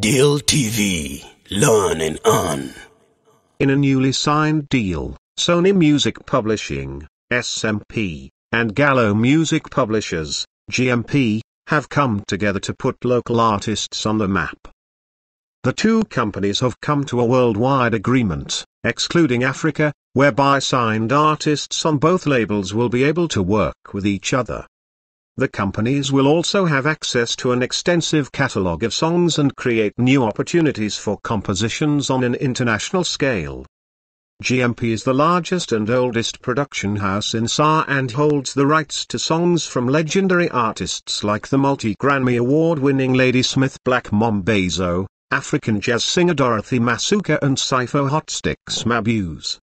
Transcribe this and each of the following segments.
Deal TV, learn and earn. In a newly signed deal, Sony Music Publishing, SMP, and Gallo Music Publishers, GMP, have come together to put local artists on the map. The two companies have come to a worldwide agreement, excluding Africa, whereby signed artists on both labels will be able to work with each other. The companies will also have access to an extensive catalog of songs and create new opportunities for compositions on an international scale. GMP is the largest and oldest production house in SAR and holds the rights to songs from legendary artists like the multi-Grammy award-winning Ladysmith Black Mombazo, African jazz singer Dorothy Masuka and Sifo Hotsticks Mabuse.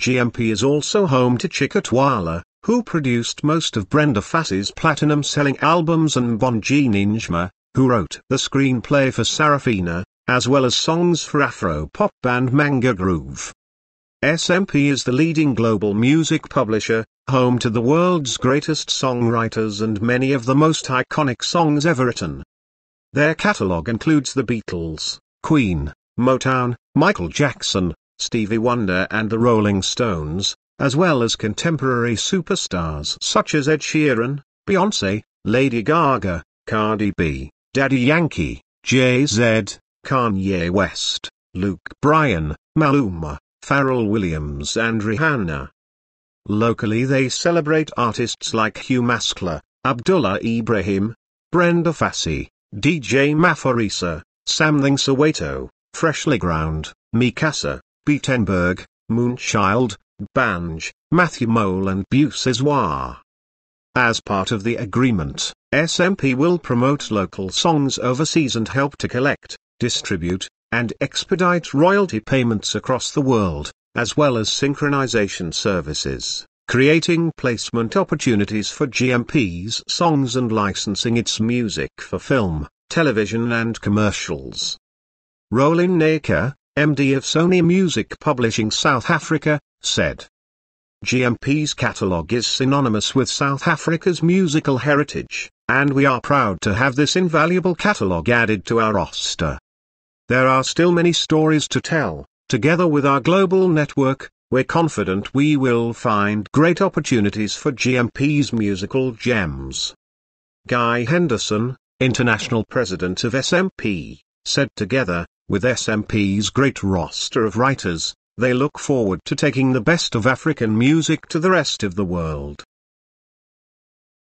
GMP is also home to Chikatwala, who produced most of Brenda Fassie's platinum-selling albums and Bonji Ninjma, who wrote the screenplay for Sarafina, as well as songs for Afro pop band Manga Groove. SMP is the leading global music publisher, home to the world's greatest songwriters and many of the most iconic songs ever written. Their catalog includes The Beatles, Queen, Motown, Michael Jackson, Stevie Wonder and the Rolling Stones, as well as contemporary superstars such as Ed Sheeran, Beyonce, Lady Gaga, Cardi B, Daddy Yankee, Jay-Z, Kanye West, Luke Bryan, Maluma, Pharrell Williams and Rihanna. Locally they celebrate artists like Hugh Maskler, Abdullah Ibrahim, Brenda Fassie, DJ Mafarisa, Samthing Soweto, Freshly Ground, Mikasa, Beatenberg, Moonchild, Banj, Matthew Mole and Bucezwar. As part of the agreement, SMP will promote local songs overseas and help to collect, distribute, and expedite royalty payments across the world, as well as synchronization services, creating placement opportunities for GMP's songs and licensing its music for film, television and commercials. Roland Naker, MD of Sony Music Publishing South Africa, said. GMP's catalogue is synonymous with South Africa's musical heritage, and we are proud to have this invaluable catalogue added to our roster. There are still many stories to tell, together with our global network, we're confident we will find great opportunities for GMP's musical gems. Guy Henderson, international president of SMP, said together, with SMP's great roster of writers, they look forward to taking the best of African music to the rest of the world.